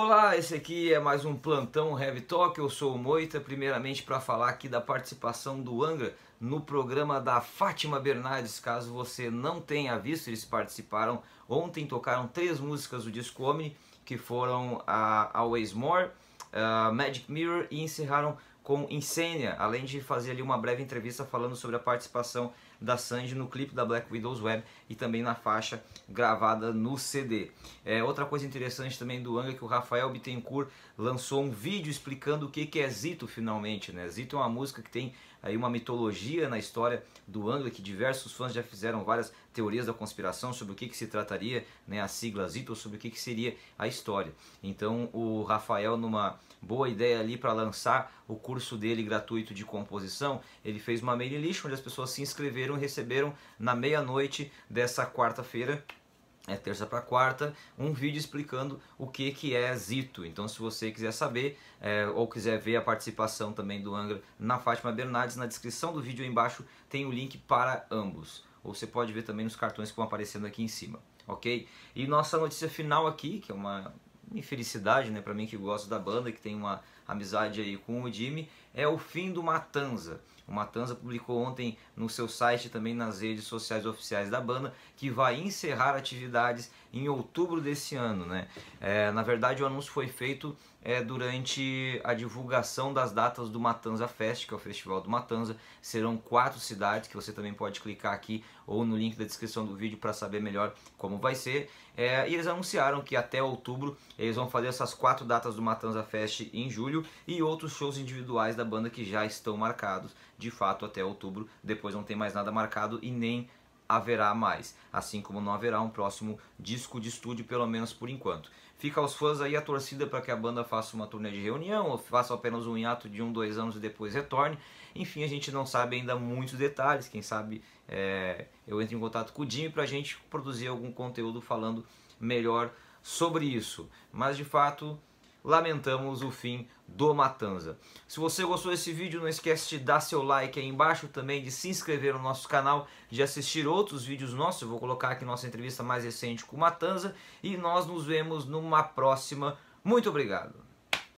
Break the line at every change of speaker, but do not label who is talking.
Olá, esse aqui é mais um Plantão Heavy Talk, eu sou o Moita, primeiramente para falar aqui da participação do Angra no programa da Fátima Bernardes, caso você não tenha visto, eles participaram ontem, tocaram três músicas do disco Omni, que foram a Always More, a Magic Mirror e encerraram com Insania, além de fazer ali uma breve entrevista falando sobre a participação da Sanji no clipe da Black Widow's Web e também na faixa gravada no CD. É, outra coisa interessante também do Anga é que o Rafael Bittencourt lançou um vídeo explicando o que, que é Zito finalmente. Né? Zito é uma música que tem aí uma mitologia na história do Angra, que diversos fãs já fizeram várias teorias da conspiração sobre o que, que se trataria, né, a sigla Zito, sobre o que, que seria a história. Então o Rafael, numa boa ideia ali para lançar o curso dele gratuito de composição, ele fez uma mailing list onde as pessoas se inscreveram receberam receberam na meia-noite dessa quarta-feira é terça para quarta, um vídeo explicando o que, que é Zito. Então, se você quiser saber é, ou quiser ver a participação também do Angra na Fátima Bernardes, na descrição do vídeo embaixo tem o link para ambos. Ou você pode ver também nos cartões que vão aparecendo aqui em cima, ok? E nossa notícia final aqui, que é uma infelicidade né, para mim que gosto da banda, que tem uma amizade aí com o Jimmy, é o fim do Matanza. O Matanza publicou ontem no seu site e também nas redes sociais oficiais da banda que vai encerrar atividades em outubro desse ano. Né? É, na verdade, o anúncio foi feito é, durante a divulgação das datas do Matanza Fest, que é o Festival do Matanza. Serão quatro cidades que você também pode clicar aqui ou no link da descrição do vídeo para saber melhor como vai ser. É, e eles anunciaram que até outubro eles vão fazer essas quatro datas do Matanza Fest em julho e outros shows individuais da banda que já estão marcados, de fato, até outubro. Depois não tem mais nada marcado e nem haverá mais, assim como não haverá um próximo disco de estúdio, pelo menos por enquanto. Fica aos fãs aí a torcida para que a banda faça uma turnê de reunião, ou faça apenas um hiato de um, dois anos e depois retorne. Enfim, a gente não sabe ainda muitos detalhes, quem sabe é, eu entro em contato com o Jimmy para a gente produzir algum conteúdo falando melhor sobre isso. Mas de fato, lamentamos o fim do Matanza. Se você gostou desse vídeo, não esquece de dar seu like aí embaixo também, de se inscrever no nosso canal, de assistir outros vídeos nossos. Eu vou colocar aqui nossa entrevista mais recente com o Matanza e nós nos vemos numa próxima. Muito obrigado!